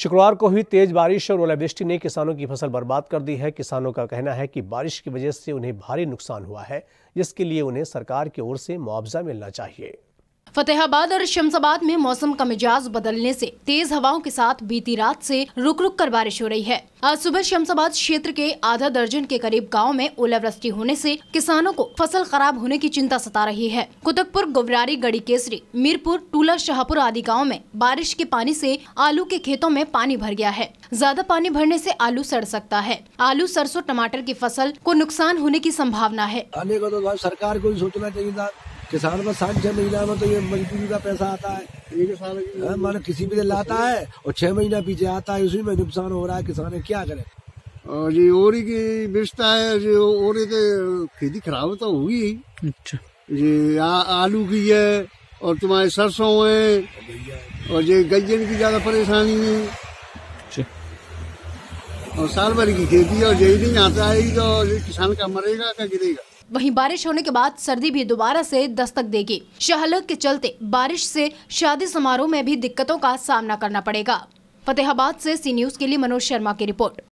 शुक्रवार को हुई तेज बारिश और ओलावृष्टि ने किसानों की फसल बर्बाद कर दी है किसानों का कहना है कि बारिश की वजह से उन्हें भारी नुकसान हुआ है जिसके लिए उन्हें सरकार की ओर से मुआवजा मिलना चाहिए फतेहाबाद और शमशाबाद में मौसम का मिजाज बदलने से तेज हवाओं के साथ बीती रात से रुक रुक कर बारिश हो रही है आज सुबह शमशाबाद क्षेत्र के आधा दर्जन के करीब गांव में ओलावृष्टि होने से किसानों को फसल खराब होने की चिंता सता रही है कुतकपुर गोबरारी गड़ी केसरी मीरपुर टूला शाहपुर आदि गाँव में बारिश के पानी ऐसी आलू के खेतों में पानी भर गया है ज्यादा पानी भरने ऐसी आलू सड़ सकता है आलू सरसों टमाटर की फसल को नुकसान होने की संभावना है तो सरकार को सोचना चाहिए किसान में साठ छह महीना में तो ये मजदूरी का पैसा आता है हाँ, मान किसी भी दिन लाता है और छह महीना पीछे आता है उसी में नुकसान हो रहा है किसान क्या करे और ये ओरी की बेचता है जो ओरी के खेती खराब तो हुई अच्छा ये आ, आलू की है और तुम्हारे सरसों है और ये गजन की ज्यादा परेशानी है अच्छा। और साल भर की खेती और यही नहीं आता है तो किसान का मरेगा का गिरेगा वहीं बारिश होने के बाद सर्दी भी दोबारा से दस्तक देगी शहलत के चलते बारिश से शादी समारोह में भी दिक्कतों का सामना करना पड़ेगा फतेहाबाद से सी न्यूज के लिए मनोज शर्मा की रिपोर्ट